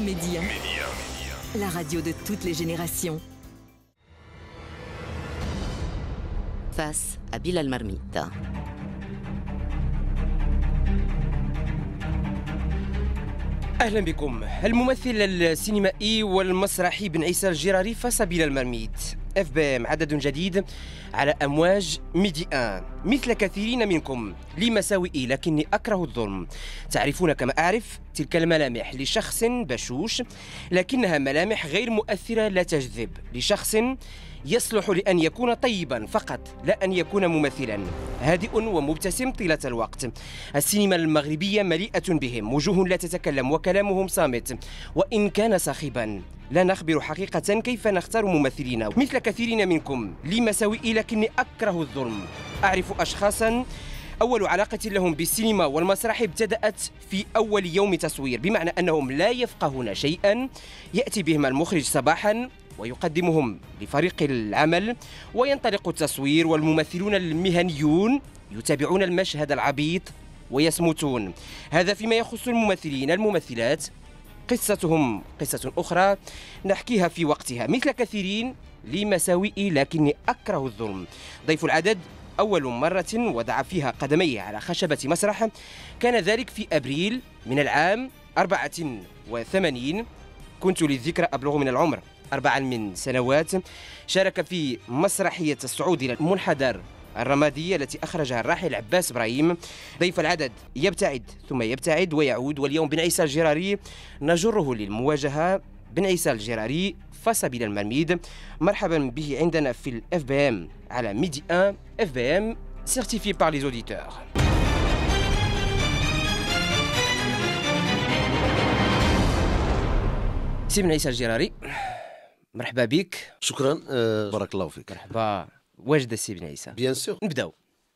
Média. Média. La radio de toutes les générations. Face à Bilal Marmita. اهلا بكم الممثل السينمائي والمسرحي بن عيسى الجراري فاس بلال مرميد اف بي ام عدد جديد على امواج ميدي ان مثل كثيرين منكم لي مساوئي لكني اكره الظلم تعرفون كما اعرف تلك الملامح لشخص بشوش لكنها ملامح غير مؤثره لا تجذب لشخص يصلح لأن يكون طيبا فقط لا أن يكون ممثلا هادئ ومبتسم طيلة الوقت السينما المغربية مليئة بهم وجوه لا تتكلم وكلامهم صامت وإن كان صاخبا لا نخبر حقيقة كيف نختار ممثلين مثل كثيرين منكم لي مساوئي لكني أكره الظلم أعرف أشخاصا أول علاقة لهم بالسينما والمسرح ابتدأت في أول يوم تصوير بمعنى أنهم لا يفقهون شيئا يأتي بهم المخرج صباحا ويقدمهم لفريق العمل وينطلق التصوير والممثلون المهنيون يتابعون المشهد العبيط ويصمتون هذا فيما يخص الممثلين الممثلات قصتهم قصة أخرى نحكيها في وقتها مثل كثيرين لمساوئي لكني أكره الظلم ضيف العدد أول مرة وضع فيها قدميه على خشبة مسرح كان ذلك في أبريل من العام 84 كنت للذكرى أبلغ من العمر أربعا من سنوات شارك في مسرحية الصعود إلى المنحدر الرمادية التي أخرجها الراحل عباس إبراهيم ضيف العدد يبتعد ثم يبتعد ويعود واليوم بن عيسى الجراري نجره للمواجهة بن عيسى الجراري فاس بلا المرميد مرحبا به عندنا في الاف بي ام على ميدي 1 اف بي ام سيرتيفي بار لي زوديتور سي بن عيسى الجراري مرحبا بك شكرا أه بارك الله فيك مرحبا واجد سي بن عيسى بيان سور نبداو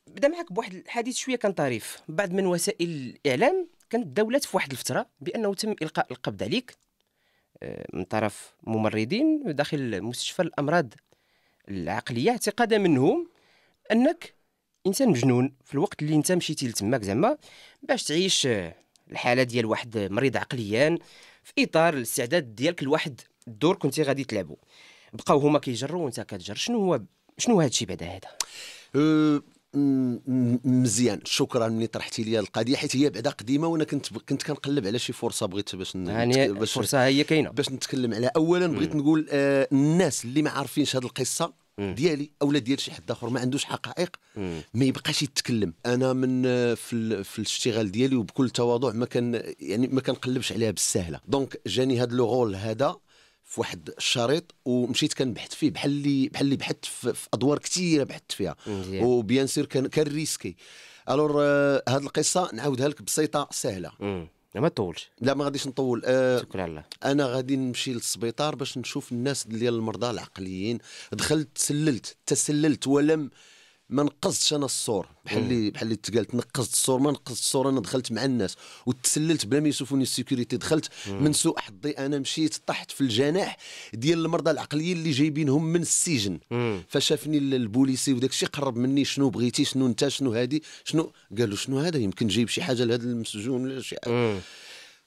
بدا معك بواحد الحديث شويه كان طريف بعض من وسائل الاعلام كانت الدوله في واحد الفتره بانه تم القاء القبض عليك من طرف ممرضين داخل مستشفى الامراض العقليه اعتقادا منهم انك انسان مجنون في الوقت اللي انت مشيتي لتماك زعما باش تعيش الحاله ديال واحد مريض عقليا في اطار الاستعداد ديالك لواحد الدور كنتي غادي تلعبو بقاو هما كيجروا وانت كتجر شنو هو شنو هذا الشيء بعد هذا أه، مزيان شكرا ملي طرحتي لي القضيه حيت هي بعدا قديمه وانا كنت كنت كنقلب على شي فرصه بغيت باش يعني باش الفرصه هي كاينه باش نتكلم عليها اولا بغيت نقول آه الناس اللي ما عارفينش هذه القصه ديالي اولا ديال شي حد اخر ما عندوش حقائق ما يبقاش يتكلم انا من آه، في, في الاشتغال ديالي وبكل تواضع ما كان يعني ما كنقلبش عليها بالسهله دونك جاني هذا لو رول هذا في واحد الشريط ومشيت كنبحث فيه بحال اللي بحال اللي بحثت في ادوار كثيره بحثت فيها وبيان سير كان كان ريسكي الور هذه آه، القصه نعاودها لك بسيطه سهله لا ما تطولش لا ما غاديش نطول آه شكرا الله انا غادي نمشي للسبيطار باش نشوف الناس ديال المرضى العقليين دخلت تسللت تسللت ولم ما نقصتش انا الصور بحال اللي بحال اللي تقالت نقصت الصور ما نقصت الصور انا دخلت مع الناس وتسللت بلا ما يشوفوني السيكوريتي دخلت مم. من سوء حظي انا مشيت طحت في الجناح ديال المرضى العقليين اللي جايبينهم من السجن فشافني البوليسي وداك الشيء قرب مني شنو بغيتي شنو انت شنو هادي شنو قال له شنو هذا يمكن جايب شي حاجه لهذا المسجون ولا شي حاجه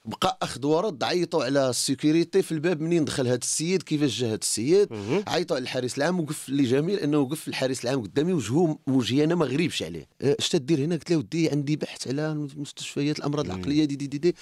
بقى اخذ ورد عيطوا على السيكوريتي في الباب منين دخل هذا السيد كيفاش جا هذا السيد عيطوا على الحارس العام وقف لي جميل انه وقف الحارس العام قدامي وجهه وجهي انا ما غريبش عليه أه، اش تدير هنا قلت له ودي عندي بحث على مستشفيات الامراض العقليه دي دي دي, دي.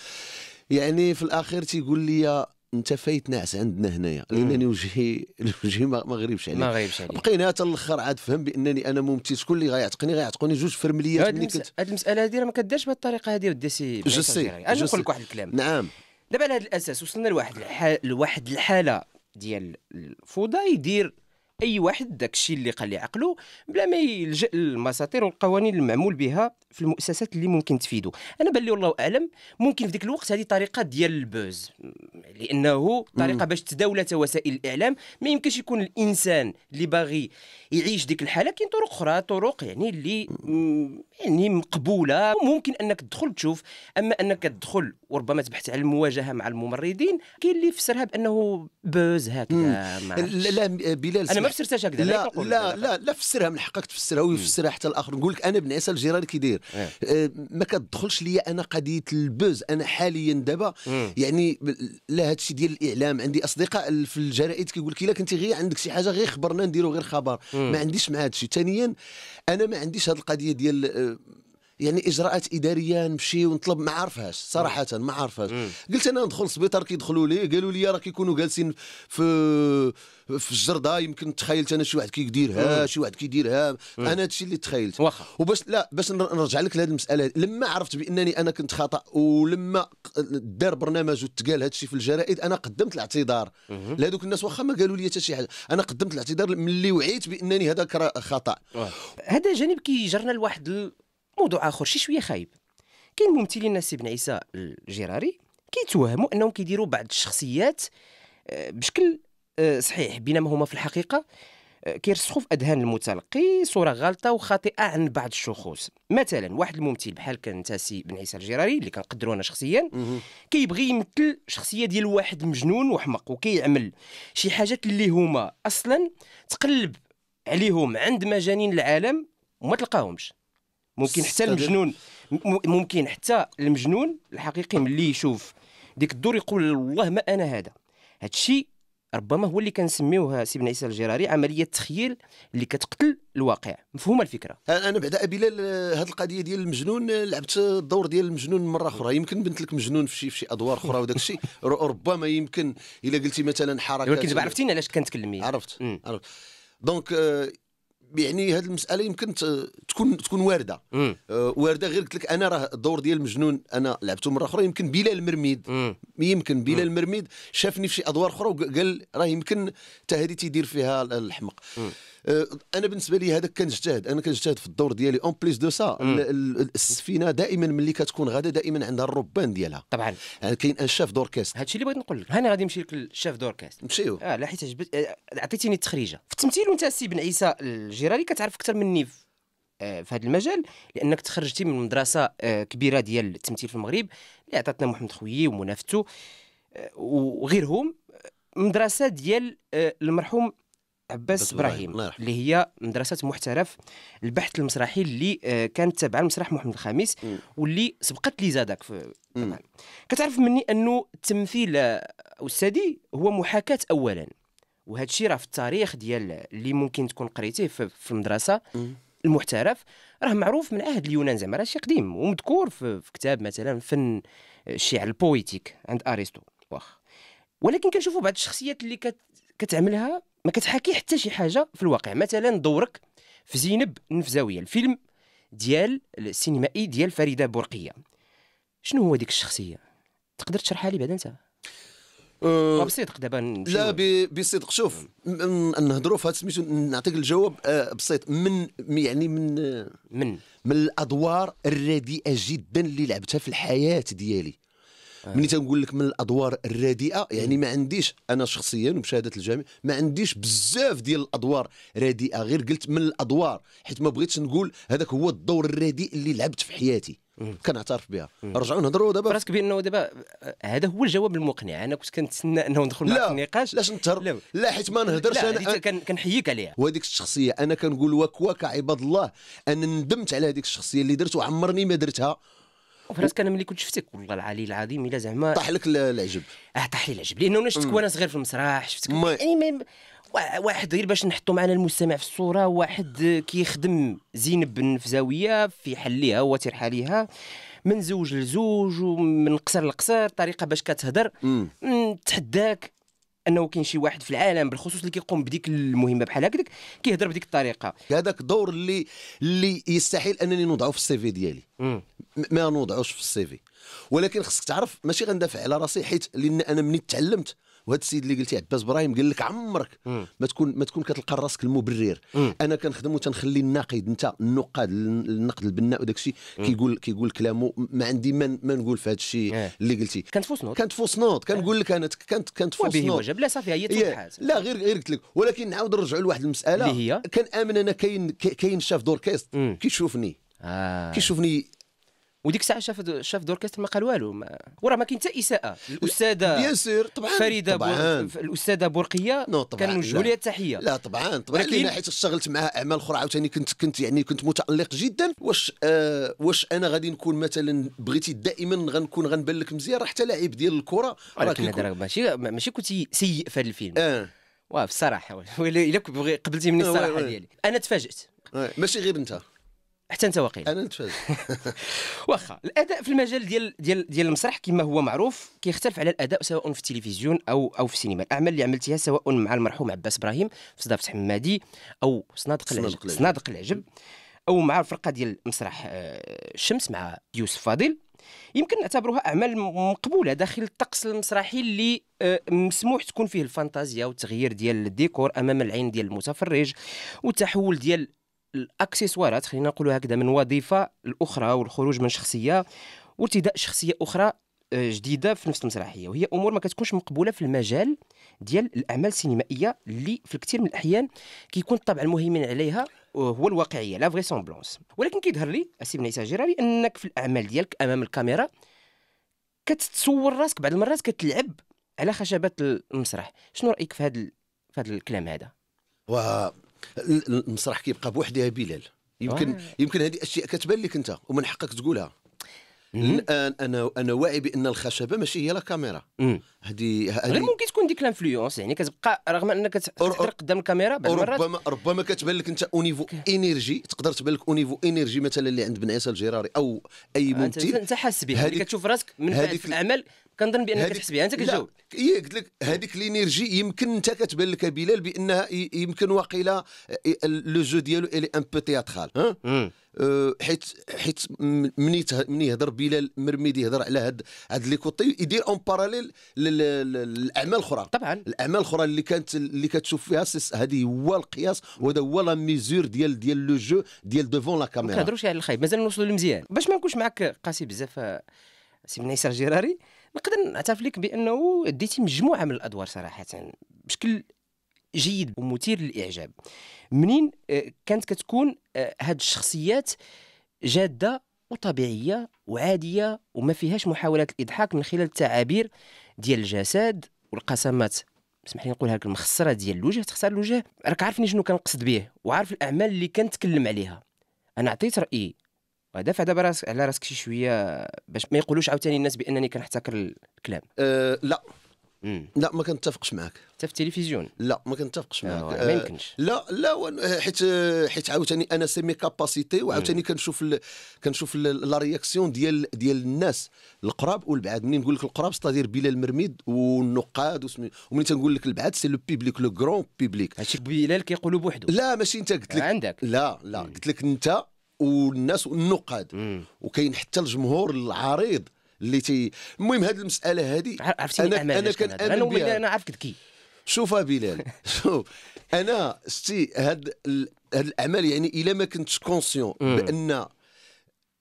يعني في الاخير تيقول لي انت فايت ناعس عندنا هنايا لانني وجهي وجهي ما غريبش عليك ما غريبش عليك بقينا حتى الاخر عاد فهم بانني انا ممثل شكون اللي غيعتقني غيعتقوني جوج فرمليات هاد, المس... كت... هاد المساله هذه راه ما كداش بهذه الطريقه هذه ودي سي جسي انا نقول لك واحد الكلام نعم دابا على هذا الاساس وصلنا لواحد الح... لواحد الحاله ديال الفوضى يدير اي واحد داكشي اللي قال لي عقله بلا ما يلجا للمساطير والقوانين المعمول بها في المؤسسات اللي ممكن تفيده انا بلي والله اعلم ممكن في ذاك الوقت هذه طريقه ديال البوز لانه طريقه باش تداولة وسائل الاعلام ما يمكنش يكون الانسان اللي باغي يعيش ديك الحاله كاين طرق اخرى طرق يعني اللي يعني مقبوله ممكن انك تدخل تشوف اما انك تدخل وربما تبحث على المواجهه مع الممرضين كاين اللي فسرها بانه بوز هكذا لا بلال انا ما فسرتهاش هكذا لا لا لا, لا فسرها من حقك تفسرها ويفسرها حتى الاخر نقول لك انا بن عيسى الجيران كيداير داير آه، ما كتدخلش ليا انا قضيه البوز انا حاليا دابا يعني لا هذا ديال الاعلام عندي اصدقاء في الجرائد كيقول لك الا كنتي غير عندك شي حاجه غير خبرنا نديرو غير خبر ما عنديش مع هذا الشيء ثانيا انا ما عنديش هذه القضيه ديال آه، يعني اجراءات اداريه نمشي ونطلب ما عرفهاش صراحه ما عرفهاش قلت انا ندخل السبيطار كيدخلوا لي قالوا لي راه كيكونوا جالسين في في الجرده يمكن تخيلت انا شي واحد كيديرها شي واحد كيديرها انا هادشي اللي تخيلت واخا وباش لا باش نرجع لك لهذه المساله لما عرفت بانني انا كنت خطا ولما دار برنامج وتقال هادشي في الجرائد انا قدمت الاعتذار لهذوك الناس واخا ما قالوا لي حتى شي حاجه انا قدمت الاعتذار ملي وعيت بانني هذاك خطا هذا جانب كيجرنا لواحد موضوع اخر شي شويه خايب كاين ممثلين الناس بن عيسى الجراري كيتوهموا انهم كيديروا بعض الشخصيات آه، بشكل آه، صحيح بينما هما في الحقيقه آه، كيرسخوا في اذهان المتلقي صوره غلطه وخاطئه عن بعض الشخوص مثلا واحد الممثل بحال كان تاسي بن عيسى الجراري اللي كنقدروا انا شخصيا كيبغي يمثل شخصيه ديال واحد مجنون وحمق وكيعمل شي حاجات اللي هما اصلا تقلب عليهم عند مجانين العالم وما تلقاهمش ممكن حتى المجنون ممكن حتى المجنون الحقيقي ملي يشوف ديك الدور يقول والله ما انا هذا هادشي ربما هو اللي كنسميوه سي بن عيسى الجراري عمليه تخيل اللي كتقتل الواقع مفهومه الفكره انا بعدا بلال هذه القضيه ديال المجنون لعبت الدور ديال المجنون مره اخرى يمكن بنت لك مجنون في شي في شي ادوار اخرى وداك الشيء ربما يمكن الا قلتي مثلا حركه ولكن عرفتيني علاش كنتكلمي عرفت عرفت دونك يعني هذه المساله يمكن تكون تكون وارده آه وارده غير قلت لك انا راه الدور ديال المجنون انا لعبته مره اخرى يمكن بلال المرميد مم. يمكن بلال المرميد شافني في شي ادوار اخرى وقال راه يمكن حتى هذه تيدير فيها الحمق آه، انا بالنسبه لي هذاك كنجتهد انا كنجتهد في الدور ديالي اون بليس دو سا السفينه دائما ملي كتكون غاده دائما عندها الربان ديالها طبعا يعني كاين ان شاف دوركاست هادشي اللي بغيت نقول لك هنا غادي نمشي لك الشاف دوركاست نمشيو اه لا حيت عجبت آه، عطيتيني التخريجه في التمثيل وانت السي بن عيسى الجي الجيراني كتعرف اكثر مني آه، في هذا المجال لانك تخرجتي من مدرسه آه، كبيره ديال التمثيل في المغرب اللي عطاتنا محمد خويي ومنافته آه، وغيرهم مدرسه ديال المرحوم عباس ابراهيم اللي هي مدرسه محترف البحث المسرحي اللي كانت تابعه لمسرح محمد الخامس واللي سبقت لي زادك كتعرف مني انه التمثيل استاذي هو محاكاه اولا وهذا الشيء راه في التاريخ ديال اللي ممكن تكون قريتيه في, في المدرسه المحترف راه معروف من عهد اليونان زعما راه شيء قديم ومذكور في, في كتاب مثلا فن الشعر البويتيك عند ارسطو واخ ولكن كنشوفوا بعض الشخصيات اللي كت... كتعملها ما كتحاكي حتى شي حاجه في الواقع مثلا دورك في زينب النفزاويه الفيلم ديال السينمائي ديال فريده بورقيه شنو هو ديك الشخصيه تقدر تشرحها لي بعدا انت أه بصدق دابا لا بصدق شوف نهضروا في هذا سميتو نعطيك الجواب أه، بسيط من يعني من من من الادوار الرديئه جدا اللي لعبتها في الحياه ديالي آه. ملي تنقول لك من الادوار الرديئه يعني ما عنديش انا شخصيا وبشهاده الجميع ما عنديش بزاف ديال الادوار رديئه غير قلت من الادوار حيت ما بغيتش نقول هذاك هو الدور الرديء اللي لعبت في حياتي كنعترف بها رجعوا نهضروا دابا راسك بانه دابا آه، هذا هو الجواب المقنع انا كنت كنتسنى انه ندخل معك في النقاش لاش نتهر لا, لا حيت ما نهضرش انا كنحييك عليها وهذيك الشخصيه انا كنقول واك واك عباد الله انا ندمت على هذيك الشخصيه اللي درت وعمرني ما درتها وفراس انا ملي كنت شفتك والله العلي العظيم الا زعما طاح لك العجب اه طاح لي العجب لانه انا شفتك وانا صغير في المسرح شفتك يعني واحد غير باش نحطوا معنا المستمع في الصوره واحد كيخدم زينب بن فزاويه في حليها وترحاليها من زوج لزوج ومن قصر لقصر طريقه باش كتهضر تحداك انه كاين شي واحد في العالم بالخصوص اللي كيقوم بديك المهمه بحال هكذاك كيهضر بديك الطريقه هذاك دور اللي اللي يستحيل انني نوضعه في السي في ديالي ما نوضعوش في السي في ولكن خصك تعرف ماشي غندافع على راسي حيت لان انا مني تعلمت وهذا السيد اللي قلتي عباس ابراهيم قال لك عمرك ما تكون ما تكون كتلقى راسك المبرر انا كنخدم وتنخلي الناقد انت النقاد النقد البناء وداك الشيء كيقول كيقول كلامه ما عندي ما, نقول في هذا الشيء إيه. اللي قلتي كانت فوس نوت كانت فوس نوت كنقول لك انا كانت كانت فوس نوت وجب لا صافي هي إيه. لا غير غير قلت لك ولكن نعاود نرجعوا لواحد المساله اللي هي كنامن انا كاين كاين شاف دوركيست كيشوفني آه. كيشوفني وديك الساعه شاف شاف دوركاست ما قال والو وراه ما كاين حتى اساءه الاستاذه بيان سير طبعا فريده طبعا. بور... الاستاذه بورقيه نو طبعا كنوجهوا لها التحيه لا طبعا طبعا لكن حيت اشتغلت معها اعمال اخرى عاوتاني كنت كنت يعني كنت متالق جدا واش آه واش انا غادي نكون مثلا بغيتي دائما غنكون غنبان لك مزيان راه حتى لاعب ديال الكره راه ماشي ماشي كنت سيء في هذا الفيلم آه. واه بصراحه الا قبلتي مني آه، الصراحه ديالي انا تفاجات آه، ماشي غير انت حتى انت وقيل انا نتفاجئ واخا الاداء في المجال ديال ديال ديال المسرح كما هو معروف كيختلف على الاداء سواء في التلفزيون او او في السينما الاعمال اللي عملتيها سواء مع المرحوم عباس ابراهيم في صدافه حمادي او صنادق العجب صنادق العجب او مع الفرقه ديال مسرح آه، الشمس مع يوسف فاضل يمكن نعتبروها اعمال مقبوله داخل الطقس المسرحي اللي آه، مسموح تكون فيه الفانتازيا والتغيير ديال الديكور امام العين ديال المتفرج والتحول ديال الاكسسوارات خلينا نقولوا هكذا من وظيفه الاخرى والخروج من شخصيه وارتداء شخصيه اخرى آه، جديده في نفس المسرحيه وهي امور ما كتكونش مقبوله في المجال ديال الاعمال السينمائيه اللي في الكثير من الاحيان كيكون الطبع المهيمن عليها آه، هو الواقعيه لا فغيسومبلونس ولكن كيظهر لي السي بن عيسى جيراري انك في الاعمال ديالك امام الكاميرا كتتصور راسك بعض المرات كتلعب على خشبات المسرح شنو رايك في هذا في هذا الكلام هذا و المسرح كيبقى بوحدها يا بلال يمكن أوه. يمكن هذه اشياء كتبان لك انت ومن حقك تقولها انا انا واعي بان الخشبه ماشي هي لا كاميرا هذه غير ممكن تكون ديك الانفلونس يعني كتبقى رغم انك تحضر قدام الكاميرا بعض المرات ربما ربما كتبان لك انت اونيفو انرجي تقدر تبان لك اونيفو انرجي مثلا اللي عند بن عيسى الجراري او اي آه، ممثل انت حاسس بها هاديك... يعني كتشوف راسك من بعد في الاعمال كنظن بانك كتحس بها انت كتجاوب اي قلت لك هذيك لينيرجي يمكن انت كتبان لك بلال بانها يمكن واقيلا إيه، لو جو ديالو الي ان بو تياترال ها أه، حيت حيت مني مني يهضر بلال مرميد يهضر على هاد هاد لي كوتي يدير اون باراليل للاعمال الاخرى طبعا الاعمال الاخرى اللي كانت اللي كتشوف فيها هذه هو القياس وهذا هو لا ميزور ديال ديال لو جو ديال دوفون لا كاميرا ما كنهضروش على الخايب مازال نوصلوا للمزيان باش ما نكونش معك قاسي بزاف آه، سي بن جيراري نقدر نعترف لك بانه ديتي مجموعه من الادوار صراحه بشكل جيد ومثير للاعجاب منين آه، كانت كتكون آه، هاد الشخصيات جاده وطبيعيه وعاديه وما فيهاش محاولات الاضحاك من خلال التعابير ديال الجسد والقسمات اسمح لي نقولها لك المخسره ديال الوجه تخسر الوجه راك عارفني شنو كنقصد به وعارف الاعمال اللي كنتكلم عليها انا عطيت رايي دافع دابا راسك على راسك شي شويه باش ما يقولوش عاوتاني الناس بانني كنحتكر الكلام أه لا مم. لا ما كنتفقش معك حتى في التلفزيون لا ما كنتفقش معك آه, ما أه، يمكنش لا لا أه، حيت أه، حيت عاوتاني انا سيمي كاباسيتي وعاوتاني كنشوف ال... كنشوف لا رياكسيون ديال ديال الناس القراب والبعاد منين نقول لك القراب ستادير بلال مرميد والنقاد وسمي ومنين تنقول لك البعاد سي لو بيبليك لو كرون بيبليك هادشي بلال كيقولوا بوحدو لا ماشي انت قلت لك عندك لا لا قلت لك انت والناس والنقاد وكاين حتى الجمهور العريض اللي تي المهم هذه المساله هذه انا انا كان انا, أنا, أنا عارفك ذكي شوف بلال شوف انا ستي هاد هاد الاعمال يعني الا ما كنتش كونسيون بان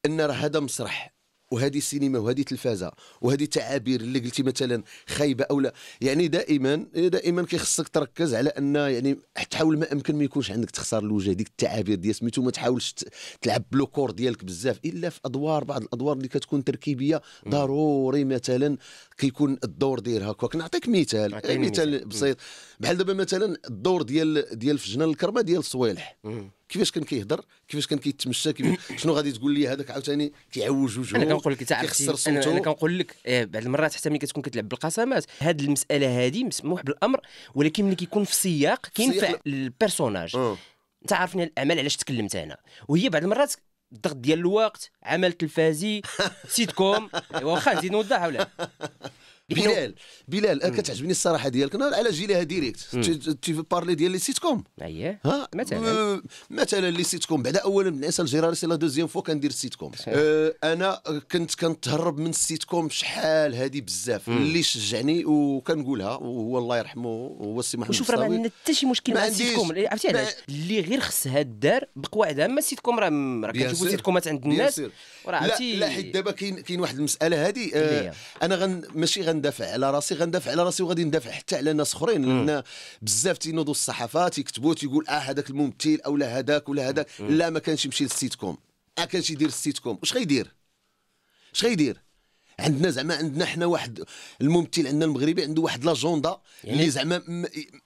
ان راه هذا مسرح وهذه السينما وهذه التلفازه وهذه التعابير اللي قلتي مثلا خايبه او لا يعني دائما دائما كيخصك تركز على ان يعني تحاول ما امكن ما يكونش عندك تخسر الوجه ديك التعابير ديال سميتو ما تحاولش تلعب بلوكور ديالك بزاف الا في ادوار بعض الادوار اللي كتكون تركيبيه ضروري مثلا كيكون الدور ديالها هكاك نعطيك مثال مثال بسيط بحال دابا مثلا الدور ديال ديال فجنان الكرمه ديال صويلح كيفاش كان كيهضر كيفاش كان كيتمشى شنو غادي تقول لي هذاك عاوتاني كيعوج وجهه انا كنقول لك انت انا, أنا كنقول لك آه، بعض المرات حتى ملي كتكون كتلعب بالقسمات هاد المساله هادي مسموح بالامر ولكن ملي كيكون في سياق كينفع البيرسوناج أه. انت عارفني الاعمال علاش تكلمت انا وهي بعض المرات الضغط ديال الوقت عمل تلفازي سيت كوم واخا نزيد نوضح ولا بلال بلال انا كتعجبني الصراحه ديالك انا على جيلها ديريكت تي بارلي ديال لي سيت كوم اييه مثلا مثلا لي سيت كوم بعدا اولا بن عيسى الجيراري سي لا دوزيام فوا كندير سيت كوم أه، انا كنت كنتهرب من السيت كوم شحال هادي بزاف اللي شجعني وكنقولها وهو الله يرحمه هو السي محمد شوف راه ما عندنا حتى شي مشكل مع السيت كوم عرفتي علاش اللي غير خصها دار بقواعد اما السيت كوم راه راه كتشوفوا سيت كومات عند الناس لا لا حيت دابا كاين كاين واحد المساله هذه أه، انا ماشي غن غندافع على راسي غندافع على راسي وغادي ندافع حتى على ناس اخرين لان بزاف تينوضوا الصحافه تيكتبوا تيقول اه هذاك الممثل او لا هذاك ولا هذاك لا ما كانش يمشي للسيتكوم اه كانش يدير السيتكوم واش غيدير اش غيدير عندنا زعما عندنا حنا واحد الممثل عندنا المغربي عنده واحد لاجوندا يعني اللي زعما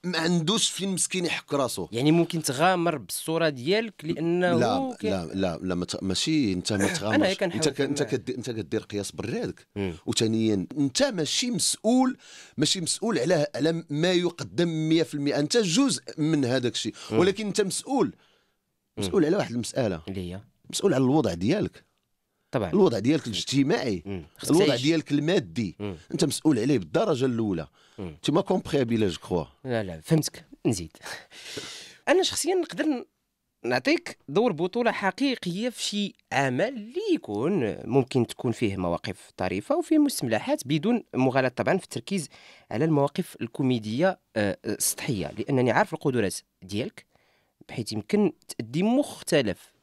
ما عندوش فين مسكين يحك راسو يعني ممكن تغامر بالصوره ديالك لانه لا كي... لا لا لا مت... ماشي انت ما تغامرش انت ك... انت كد... انت كدير قياس برادك وثانيا انت ماشي مسؤول ماشي مسؤول على على ما يقدم 100% انت جزء من هذاك الشيء ولكن انت مسؤول مسؤول على واحد المساله اللي هي مسؤول على الوضع ديالك طبعا الوضع ديالك الاجتماعي الوضع ديالك المادي مم. انت مسؤول عليه بالدرجه الاولى انت ما كومبريابيلا جو كخوا لا لا فهمتك نزيد انا شخصيا نقدر نعطيك دور بطوله حقيقيه في شي عمل اللي يكون ممكن تكون فيه مواقف طريفه وفيه مستملحات بدون مغالاة طبعا في التركيز على المواقف الكوميديه آه، آه، السطحيه لانني عارف القدرات ديالك بحيث يمكن تأدي مختلف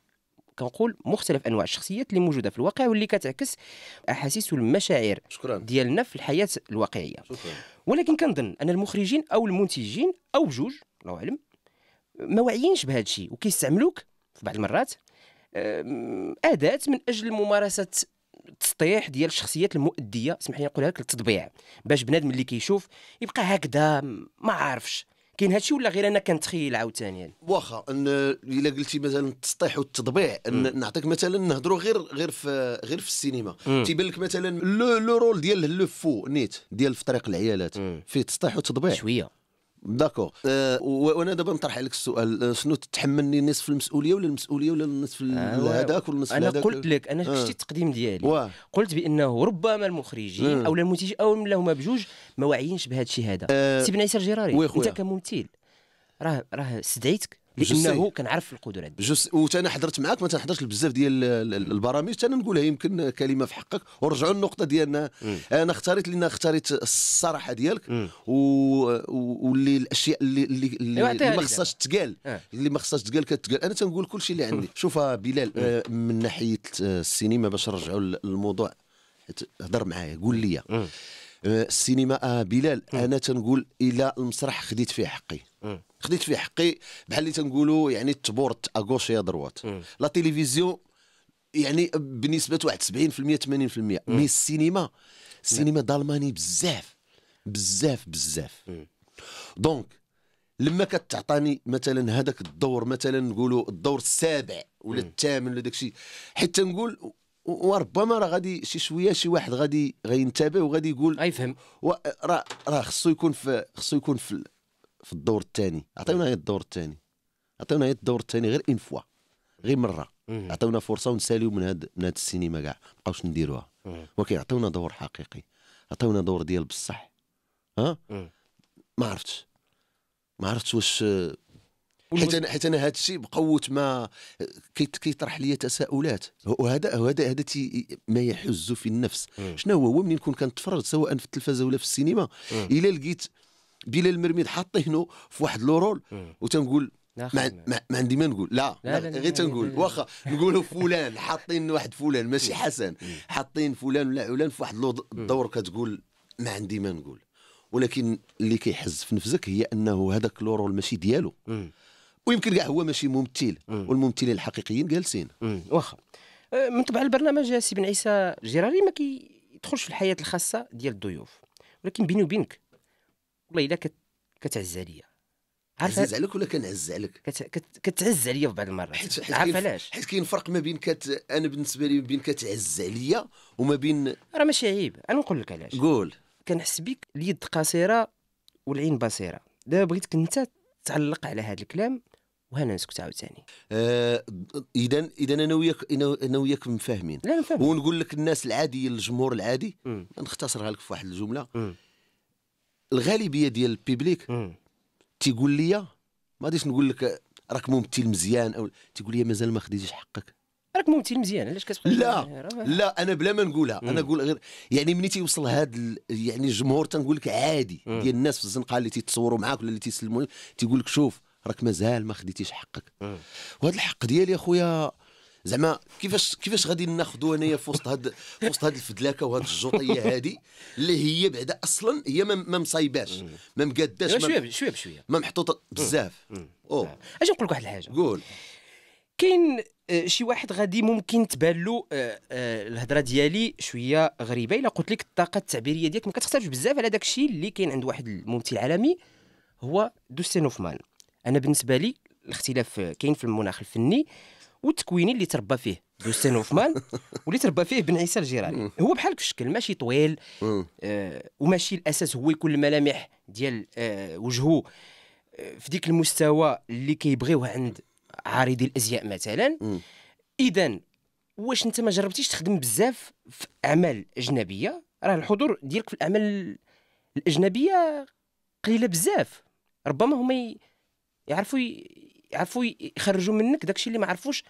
كنقول مختلف انواع الشخصيات اللي موجوده في الواقع واللي كتعكس احاسيس والمشاعر ديالنا في الحياه الواقعيه شكرا. ولكن كنظن ان المخرجين او المنتجين او جوج الله اعلم ما واعيينش بهذا الشيء وكيستعملوك في بعض المرات اداه من اجل ممارسه التسطيح ديال الشخصيات المؤديه اسمح لي نقولها لك التطبيع باش بنادم اللي كيشوف يبقى هكذا ما عارفش كاين هادشي ولا غير انا كنتخيل عاوتاني يعني؟ واخا ان الا قلتي مثلا التسطيح والتطبيع نعطيك مثلا نهضروا غير غير في غير في السينما تيبان لك مثلا لو رول ديال لو فو نيت ديال في طريق العيالات فيه تسطيح وتطبيع شويه داكور أه وانا دابا نطرح عليك السؤال آه، شنو تتحملني نصف المسؤوليه ولا المسؤوليه ولا النصف هذاك آه، ولا النصف هذاك انا قلت لك انا شفتي آه. التقديم ديالي واه. قلت بانه ربما المخرجين او المنتجين او لا هما بجوج ما واعيينش بهذا الشيء هذا أه سي بن الجراري انت كممثل راه راه استدعيتك لانه كنعرف القدرات جس وتا انا حضرت معاك ما تنحضرش بزاف ديال البرامج حتى نقولها يمكن كلمه في حقك ورجعوا للنقطه ديالنا انا اختاريت لان اختاريت الصراحه ديالك و... واللي الاشياء اللي اللي, إيه، آه. اللي ما خصهاش تقال اللي ما خصهاش تقال كتقال انا تنقول كل شيء اللي عندي شوف بلال آه، من ناحيه السينما باش نرجعوا للموضوع هضر معايا قول لي آه، السينما بلال انا تنقول الى المسرح خديت فيه حقي خديت فيه حقي بحال اللي تنقولوا يعني تبورت اغوش يا دروات لا تيليفزيون يعني بنسبه واحد 70% 80% مي السينما السينما ظلماني بزاف بزاف بزاف دونك لما كتعطاني مثلا هذاك الدور مثلا نقولوا الدور السابع ولا الثامن ولا داك الشيء حيت تنقول وربما راه غادي شي شويه شي واحد غادي غينتبه وغادي يقول غيفهم راه راه خصو يكون في خصو يكون في في الدور الثاني طيب. عطيونا غير الدور الثاني عطيونا غير الدور الثاني غير ان فوا غير مره عطيونا فرصه ونساليو من هاد من هاد السينما كاع مابقاوش نديروها ولكن عطيونا دور حقيقي عطيونا دور ديال بصح ها ما عرفتش ما عرفتش واش حيت انا حيت انا هذا الشيء بقوه ما كيطرح لي تساؤلات وهذا وهذا هذا ما يحز في النفس شنو هو هو منين نكون كنتفرج سواء في التلفزه ولا في السينما الا لقيت بلال مرميد هنا في واحد لورول وتنقول ما, ما عندي ما نقول لا, لا, لا, غير تنقول واخا نقولوا فلان حاطين واحد فلان ماشي حسن حاطين فلان ولا علان في واحد الدور كتقول ما عندي ما نقول ولكن اللي كيحز في نفسك هي انه هذاك لورول ماشي ديالو ويمكن كاع هو ماشي ممثل والممثلين الحقيقيين جالسين واخا أه، من تبع البرنامج سي بن عيسى جيراري ما كيدخلش في الحياه الخاصه ديال الضيوف ولكن بيني وبينك والله الا كت... كتعز عليا عزيز عليك ولا كنعز عليك؟ كت... كت... كتعز عليا في بعض المرات حيت حيت عارف علاش؟ حيت كاين فرق ما بين كت... انا بالنسبه لي ما بين كتعز عليا وما بين راه ماشي عيب انا نقول لك علاش قول كنحس بك اليد قصيره والعين بصيره دابا بغيتك انت تعلق على هذا الكلام وهنا نسكت عاوتاني اذا آه اذا انا وياك انا وياك مفاهمين لا ونقول لك الناس العاديه الجمهور العادي نختصرها لك في واحد الجمله مم. الغالبيه ديال البيبليك تيقول لي ما غاديش نقول لك راك ممثل مزيان او تيقول لي مازال ما خديتيش حقك راك ممثل مزيان علاش كتبقى لا لا انا بلا ما نقولها انا نقول غير يعني ملي تيوصل هذا ال... يعني الجمهور تنقول لك عادي ديال الناس في الزنقه اللي تيتصوروا معاك ولا اللي تيسلموا تيقول لك شوف راك مازال ما خديتيش حقك وهذا الحق ديالي اخويا زعما كيفاش كيفاش غادي ناخذوا انايا في وسط هاد في وسط هاد الفدلاكه وهاد الجوطيه هادي اللي هي بعدا اصلا هي ما مصايباش ما مقاداش شويه بشويه بشويه ما محطوطه بزاف او آه. اجي نقول لك واحد الحاجه قول كاين آه، شي واحد غادي ممكن تبان له آه، الهضره ديالي شويه غريبه الا قلت لك الطاقه التعبيريه ديالك ما كتختلفش بزاف على داك الشيء اللي كاين عند واحد الممثل عالمي هو دوستين اوفمان انا بالنسبه لي الاختلاف كاين في المناخ الفني والتكويني اللي تربى فيه دوستين هوفمان واللي تربى فيه بن عيسى الجيراني هو بحال الشكل ماشي طويل آه وماشي الاساس هو يكون الملامح ديال آه وجهه آه، في ديك المستوى اللي كيبغيوه عند عارضي الازياء مثلا اذا واش انت ما جربتيش تخدم بزاف في اعمال اجنبيه راه الحضور ديالك في الاعمال الاجنبيه قليله بزاف ربما هما يعرفوا يعرفوا يخرجوا منك داكشي اللي ما عرفوش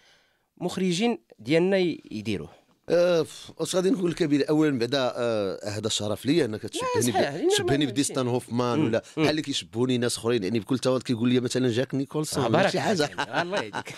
مخرجين ديالنا يديروه آه، اش غادي نقول لك اولا بعدا آه، هذا شرف ليا انك تشبهني تشبهني بديستان هوفمان ولا بحال اللي كيشبهوني ناس اخرين يعني بكل تواضع كيقول لي مثلا جاك نيكولسون آه، ولا شي حاجه الله يهديك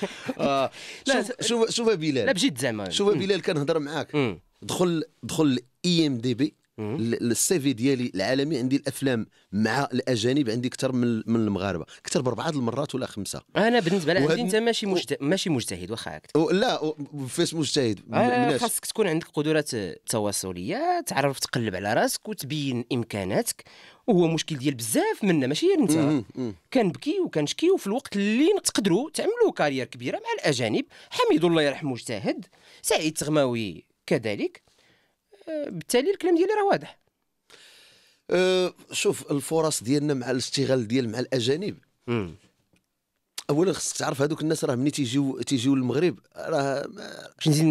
شوف شوف بلال لا بجد زعما شوف بلال كنهضر معاك دخل دخل اي ام دي بي السي في ديالي العالمي عندي الافلام مع الاجانب عندي اكثر من من المغاربه اكثر باربعه المرات ولا خمسه انا بالنسبه لي وهد... انت ماشي مجت... ماشي مجتهد واخا لا فاش مجتهد آه، خاصك تكون عندك قدرات تواصليه تعرف تقلب على راسك وتبين امكاناتك وهو مشكل ديال بزاف منا ماشي غير انت كنبكي وكنشكي وفي الوقت اللي تقدروا تعملوا كارير كبيره مع الاجانب حميد الله يرحمه مجتهد سعيد تغماوي كذلك بالتالي الكلام ديالي راه واضح أه شوف الفرص ديالنا مع الاستغلال ديال مع الاجانب اولا خصك تعرف هذوك الناس راه ملي تيجيو تيجيو للمغرب راه باش نزيد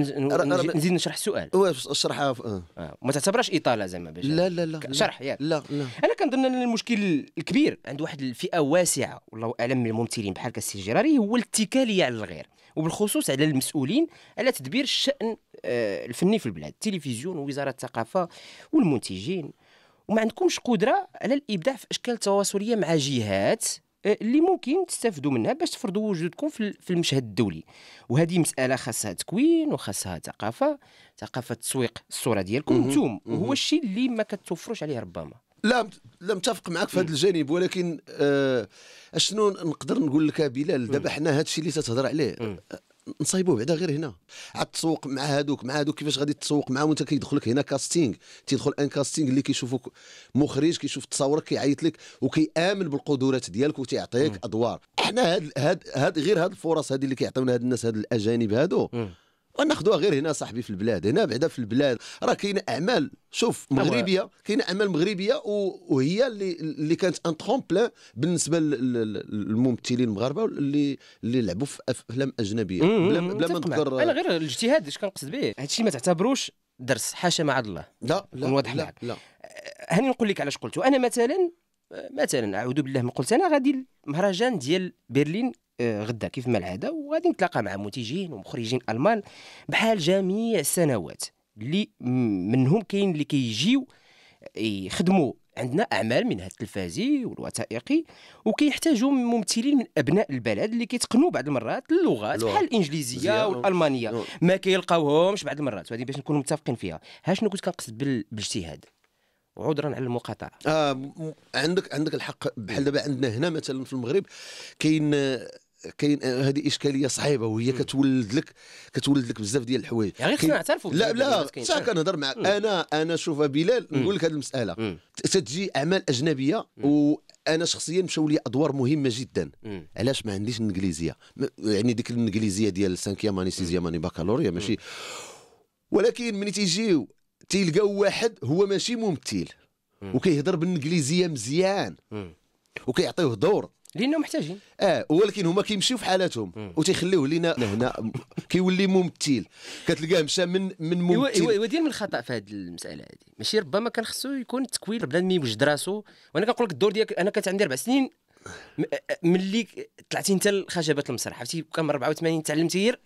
نزيد نشرح السؤال واش اشرحها آه، ف... آه. ما تعتبرش اطاله زعما باش لا لا لا شرح ياك لا لا انا كنظن ان المشكل الكبير عند واحد الفئه واسعه والله اعلم من الممثلين بحال كالسي الجراري هو الاتكاليه على الغير وبالخصوص على المسؤولين على تدبير الشان آه، الفني في البلاد التلفزيون ووزاره الثقافه والمنتجين وما عندكمش قدره على الابداع في اشكال تواصليه مع جهات آه، اللي ممكن تستافدوا منها باش تفرضوا وجودكم في المشهد الدولي وهذه مساله خاصها تكوين وخاصها ثقافه ثقافه تسويق الصوره ديالكم نتوم وهو الشيء اللي ما كتوفروش عليه ربما لا لا متفق معك في هذا الجانب ولكن آه اشنو نقدر نقول لك بلال دابا حنا هذا الشيء اللي تتهضر عليه آه، نصايبوه بعدا غير هنا عاد تسوق مع هادوك مع هادوك كيفاش غادي تسوق معاهم وانت كيدخلك هنا كاستينغ تيدخل ان كاستينغ اللي كيشوفك مخرج كيشوف تصاورك كيعيط لك وكيامن بالقدرات ديالك وتيعطيك ادوار حنا هاد هاد, هاد غير هاد الفرص هادي اللي كيعطيونا هاد الناس هاد الاجانب هادو مم. وناخذوها غير هنا صاحبي في البلاد هنا بعدا في البلاد راه كاينه اعمال شوف مغربيه كاينه اعمال مغربيه وهي اللي اللي كانت ان ترومبلان بالنسبه للممثلين المغاربه اللي اللي لعبوا في افلام اجنبيه بلا, بلا ما نذكر انا غير الاجتهاد اش كنقصد به هادشي ما تعتبروش درس حاشا مع الله لا لا, لا, لا, لا. آه، هاني نقول لك علاش قلت انا مثلا مثلا اعوذ بالله ما قلت انا غادي المهرجان ديال برلين آه، غدا كيف ما العاده وغادي نتلاقى مع منتجين ومخرجين المان بحال جميع السنوات اللي منهم كاين اللي كيجيو آه، يخدموا عندنا اعمال منها التلفازي والوثائقي وكيحتاجوا ممثلين من ابناء البلد اللي كيتقنوا بعض المرات اللغات بحال الانجليزيه والالمانيه ما كيلقاوهمش بعض المرات وهذه باش نكونوا متفقين فيها ها شنو كنت كنقصد بالاجتهاد عذرا على المقاطعه آه عندك عندك الحق بحال دابا عندنا هنا مثلا في المغرب كاين كاين آه، هذه اشكاليه صعيبه وهي كتولد لك كتولد لك بزاف ديال الحوايج يعني خصنا نعترفوا لا لا حتى كنهضر معك انا انا شوف بلال نقول لك هذه المساله تتجي اعمال اجنبيه وانا شخصيا مشاو لي ادوار مهمه جدا مم. علاش ما عنديش الانجليزيه يعني ديك الانجليزيه ديال سانكيام اني سيزيام اني باكالوريا ماشي ولكن ملي تيجيو تيلقاو واحد هو ماشي ممثل وكيهضر بالانجليزيه مزيان وكيعطيوه دور لانهم محتاجين اه ولكن هما كيمشيو في حالاتهم وتيخليوه لينا هنا كيولي ممثل كتلقاه مشى من من ممثل ايوا ايوا ديال من الخطا في هذه المساله هذه ماشي ربما كان خصو يكون بلا ما يوجد راسو وانا كنقول لك الدور ديالك انا كانت عندي اربع سنين آه، آه، ملي طلعتي انت لخشبه المسرح عرفتي كم 84 تعلمت غير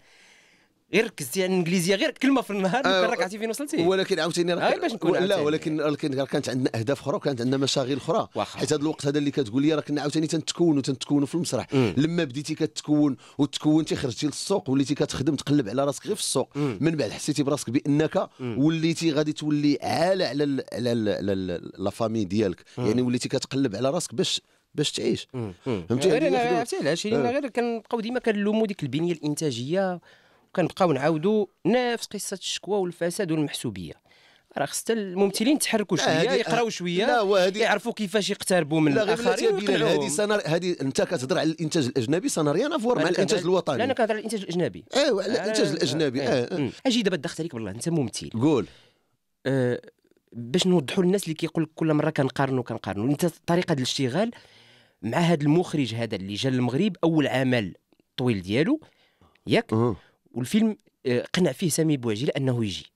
غير ركزتي على يعني الانجليزيه غير كلمه في النهار آه كان راك عرفتي فين وصلتي ولكن عاوتاني غير آه، باش نكون لا ولكن ولكن كانت عندنا اهداف اخرى وكانت عندنا مشاغل اخرى حيت هذا الوقت هذا اللي كتقول لي راه كنا عاوتاني تنتكونوا تنتكونوا في المسرح لما بديتي كتكون وتكونتي خرجتي للسوق وليتي كتخدم تقلب على راسك غير في السوق مم. من بعد حسيتي براسك بانك وليتي غادي تولي عاله على على على لا فامي ديالك مم. يعني وليتي كتقلب على راسك باش باش تعيش فهمتي غير انا عرفتي علاش آه. غير كنبقاو ديما كنلوموا ديك البنيه الانتاجيه وكنبقاو نعاودوا نفس قصه الشكوى والفساد والمحسوبيه راه خص الممثلين يتحركوا شويه آه، يقراو شويه يعرفوا كيفاش يقتربوا من الاخرين هذه سنار... هذه انت كتهضر على الانتاج الاجنبي سيناريو ريان افور مع الانتاج الوطني لا انا كنهضر على الانتاج الاجنبي ايوا على آه، الانتاج الاجنبي إيه، آه، إيه. اجي دابا دخلت عليك بالله انت ممثل قول باش نوضحوا للناس اللي كيقول لك كل مره كنقارنوا كنقارنوا انت طريقه الاشتغال مع هذا المخرج هذا اللي جا للمغرب اول عمل طويل ديالو ياك والفيلم آه، قنع فيه سامي بواجي لانه يجي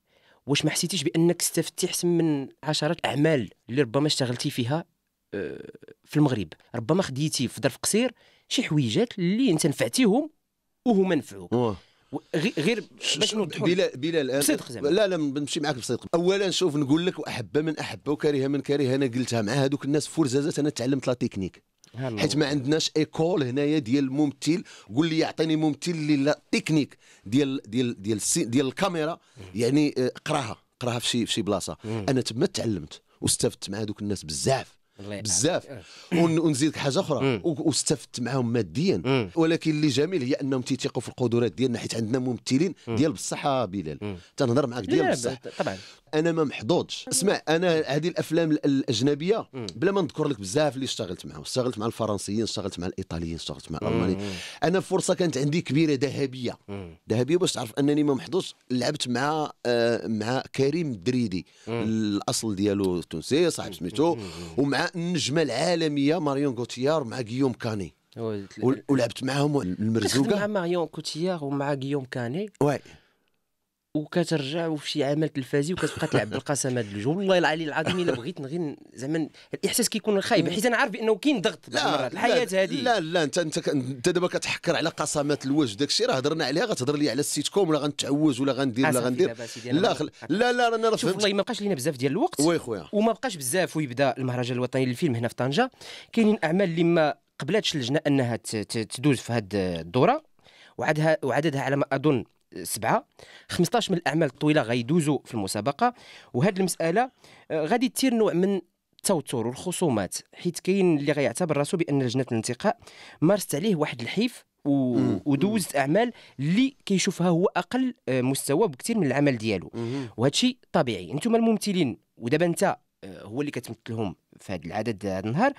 واش ما حسيتيش بانك استفدتي احسن من عشرات اعمال اللي ربما اشتغلتي فيها آه، في المغرب ربما خديتي في ظرف قصير شي حويجات اللي انت نفعتيهم وهما نفعوك غير باش نوضحوا بلا بلا الان بصدق زعما لا لا نمشي معاك بصدق اولا شوف نقول لك احبه من احبه وكرهه من كرهه انا قلتها مع هذوك الناس فرزازات انا تعلمت لا تكنيك حيت ما عندناش ايكول هنايا ديال الممثل قول لي يعطيني ممثل اللي لا تكنيك ديال ديال ديال ديال الكاميرا يعني آه، قراها قراها في شي في شي بلاصه انا تما تعلمت واستفدت مع هذوك الناس بزاف بزاف إيه. ونزيدك حاجه اخرى واستفدت معاهم ماديا ولكن اللي جميل هي انهم تيثيقوا في القدرات ديالنا حيت عندنا ممثلين ديال بصح بلال تنهضر معاك ديال بصح طبعا انا ما محظوظش اسمع انا هذه الافلام الاجنبيه بلا ما نذكر لك بزاف اللي اشتغلت معاهم اشتغلت مع الفرنسيين اشتغلت مع الايطاليين اشتغلت مع الالمانيين انا فرصه كانت عندي كبيره ذهبيه ذهبيه باش تعرف انني ما محظوظش لعبت مع آه مع كريم الدريدي الاصل ديالو تونسي صاحب سميتو ومع مع النجمه العالميه ماريون غوتيار مع غيوم كاني ولعبت معاهم المرزوقه مع ماريون كوتيار ومع غيوم كاني وكترجع وفي شي عمل تلفازي وكتبقى تلعب بالقسمات الجو والله العلي العظيم الا بغيت غير زعما الاحساس كيكون خايب حيت انا عارف بانه كاين ضغط لا الحياه هذه لا لا انت انت انت دابا كتحكر على قسمات الوجه داك الشيء راه هضرنا عليها غتهضر لي على السيت كوم ولا غنتعوج ولا غندير ولا غندير لا خل... لا لا انا راه شوف والله ما بقاش لينا بزاف ديال الوقت وي خويا وما بقاش بزاف ويبدا المهرجان الوطني للفيلم هنا في طنجه كاينين اعمال اللي ما قبلاتش اللجنه انها تدوز في هذه الدوره وعدها وعددها على ما اظن سبعه 15 من الاعمال الطويله غيدوزوا في المسابقه وهذه المساله آه، غادي تثير نوع من التوتر والخصومات حيت كاين اللي غيعتبر راسو بان لجنه الانتقاء مارست عليه واحد الحيف و... ودوزت اعمال اللي كيشوفها هو اقل آه، مستوى بكثير من العمل ديالو وهذا الشيء طبيعي انتم الممثلين ودابا انت آه، هو اللي كتمثلهم في هذا العدد هذا النهار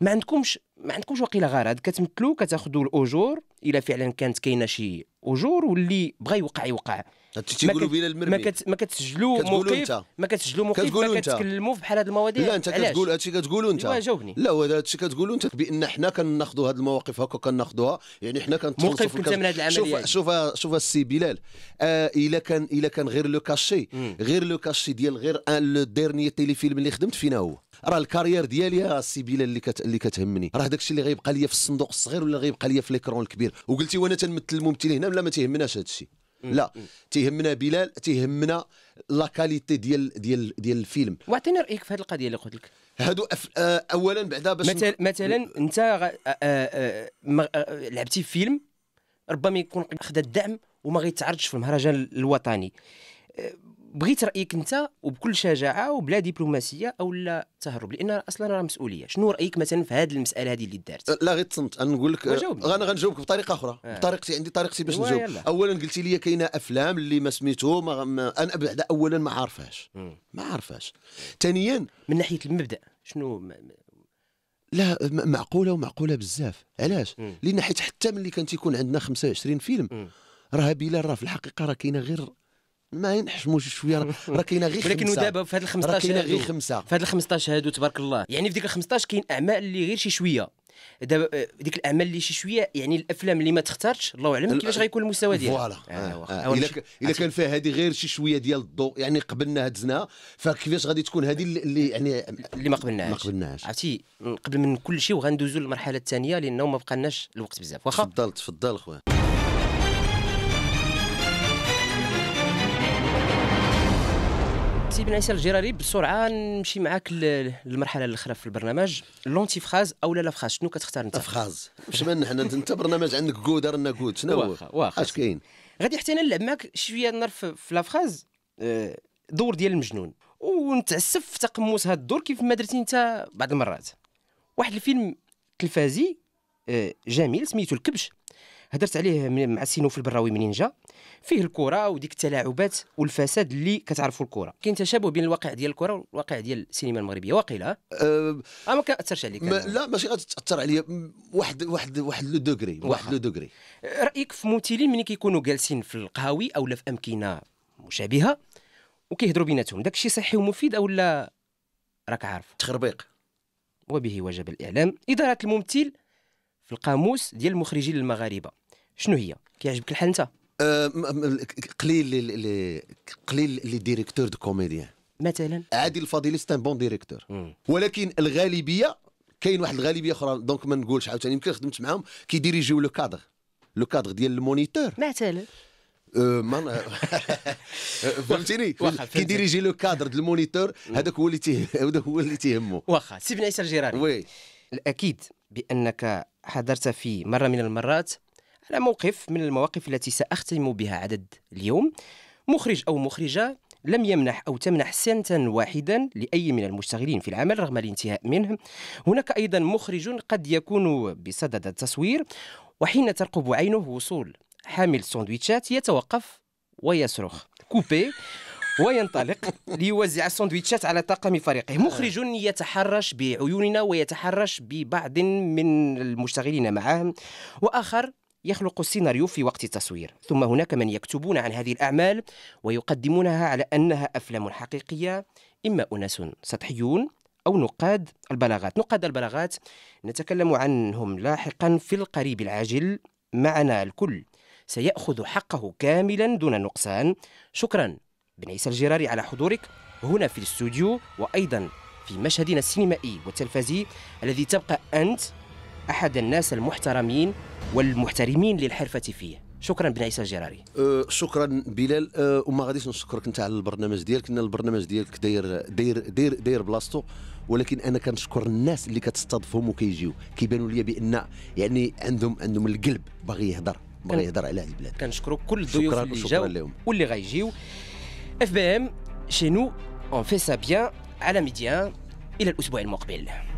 ما عندكمش ما عندكمش وقيله غرض كتمثلوا كتاخذوا الاجور الا فعلا كانت كاينه شي اجور واللي بغى يوقع يوقع تيقولوا بلا المربي ما, كت... ما كتسجلوا موقف ما كتسجلوا موقف كتقولوا ما كتكلموا بحال هذه المواضيع لا انت كتقول هادشي كتقولوا انت جاوبني لا هو هادشي كتقولوا انت بان حنا كناخذوا هاد المواقف هكا كناخذوها يعني حنا كنتوصفوا موقف كنت من العمليه شوف شوف شوف السي بلال آه الا كان الا كان غير لو كاشي غير لو كاشي ديال غير آه، لو ديرني تيليفيلم اللي خدمت فينا هو راه الكارير ديالي يا السي بلال اللي كت... اللي كتهمني راه داكشي اللي غيبقى ليا في الصندوق الصغير ولا غيبقى ليا في ليكرون الكبير وقلتي وانا تنمثل الممثل هنا لا ما تيهمناش هادشي لا تيهمنا بلال تيهمنا لا كاليتي ديال ديال ديال الفيلم واعطيني رايك في هذه القضيه اللي قلت لك هادو أف... آه اولا بعدا باش م... مثلا انت غ... آه آه, آه، مغ... آه لعبتي فيلم ربما يكون خدا الدعم وما غيتعرضش في المهرجان الوطني بغيت رايك انت وبكل شجاعه وبلا دبلوماسيه او لا تهرب لان اصلا راه مسؤوليه شنو رايك مثلا في هذه المساله هذه اللي دارت أه، لا غير تصمت انا نقول لك انا أه، غنجاوبك بطريقه اخرى آه. بطريقتي يعني عندي طريقتي باش نجاوب اولا قلتي لي كاينه افلام اللي ما سميتو ما... غم... انا بعدا اولا ما عارفاش ما عارفاش ثانيا من ناحيه المبدا شنو ما... لا معقوله ومعقوله بزاف علاش لان حيت حتى ملي كان تيكون عندنا 25 فيلم راه بلال راه في الحقيقه راه كاينه غير ما ينحشموش شويه راه كاينه غير ولكن دابا في هاد ال 15 كاينه غير خمسه في هاد ال 15 هادو تبارك الله يعني في ديك ال 15 كاين اعمال اللي غير شي شويه دابا آه، ديك الاعمال اللي شي شويه يعني الافلام اللي ما تختارش الله اعلم كيفاش غيكون المستوى ديالها فوالا آه، آه، الا الا كان فيها هذه غير شي شويه ديال الضوء يعني قبلنا هزناها فكيفاش غادي تكون هذه اللي يعني اللي ما قبلناهاش ما قبلناهاش عرفتي قبل من كل شيء وغندوزو للمرحله الثانيه لانه ما بقالناش الوقت بزاف واخا تفضل تفضل خويا ابن عيسى الجراري بسرعه نمشي معاك للمرحله الاخرى في البرنامج لونتي فراز او لا لا فراز شنو كتختار انت فراز باش ما حنا انت برنامج عندك كود رانا كود شنو هو اش كاين غادي حتى انا نلعب معاك شويه نرف في لافخاز آه، دور ديال المجنون ونتعسف في تقمص هذا الدور كيف ما درتي انت بعض المرات واحد الفيلم تلفازي آه، جميل سميتو الكبش هدرت عليه مع سينوف البراوي منين جا فيه الكره وديك التلاعبات والفساد اللي كتعرفوا الكره كاين تشابه بين الواقع ديال الكره والواقع ديال السينما المغربيه واقيلا أه ما كاثرش عليك ما لا ماشي غتاثر عليا واحد واحد واحد لو دوغري واحد لو دوغري رايك في ممثلين ملي كيكونوا جالسين في القهاوي اولا في امكنه مشابهه وكيهضروا بيناتهم داك الشيء صحي ومفيد او لا راك عارف تخربيق وبه وجب الاعلام اداره الممثل في القاموس ديال المخرجين المغاربه شنو هي كيعجبك الحال انت قليل لي قليل لي ديريكتور دو كوميديان مثلا عادل الفضيلي سي بون ديريكتور ولكن الغالبيه كاين واحد الغالبيه اخرى دونك ما نقولش عاوتاني يمكن خدمت معاهم كيديريجيو لو كادر لو كادر ديال المونيتور مثلا أه، ما فهمتيني كيديريجي لو كادر ديال المونيتور هذاك هو اللي هذا هو اللي تيهمو واخا سي بن عيسى الجيراني وي الاكيد بانك حضرت في مره من المرات على موقف من المواقف التي سأختم بها عدد اليوم مخرج أو مخرجة لم يمنح أو تمنح سنتا واحدا لأي من المشتغلين في العمل رغم الانتهاء منه هناك أيضا مخرج قد يكون بصدد التصوير وحين ترقب عينه وصول حامل السندويتشات يتوقف ويصرخ كوبي وينطلق ليوزع السندويتشات على طاقم فريقه مخرج يتحرش بعيوننا ويتحرش ببعض من المشتغلين معه وآخر يخلق السيناريو في وقت التصوير ثم هناك من يكتبون عن هذه الأعمال ويقدمونها على أنها أفلام حقيقية إما أناس سطحيون أو نقاد البلاغات نقاد البلاغات نتكلم عنهم لاحقا في القريب العاجل معنا الكل سيأخذ حقه كاملا دون نقصان شكرا بن عيسى الجراري على حضورك هنا في الاستوديو وأيضا في مشهدنا السينمائي والتلفزي الذي تبقى أنت أحد الناس المحترمين والمحترمين للحرفة فيه شكرا بن عيسى الجراري أه شكرا بلال أه وما غاديش نشكرك انت على البرنامج ديالك ان البرنامج ديالك داير داير داير داير بلاصتو ولكن انا كنشكر الناس اللي كتستضفهم وكيجيو كيبانوا لي بان يعني عندهم عندهم القلب باغي يهضر باغي يهضر على هذه البلاد كنشكروا كل الضيوف اللي جاو واللي غيجيو اف بي ام شي نو اون في سا بيان على ميديان الى الاسبوع المقبل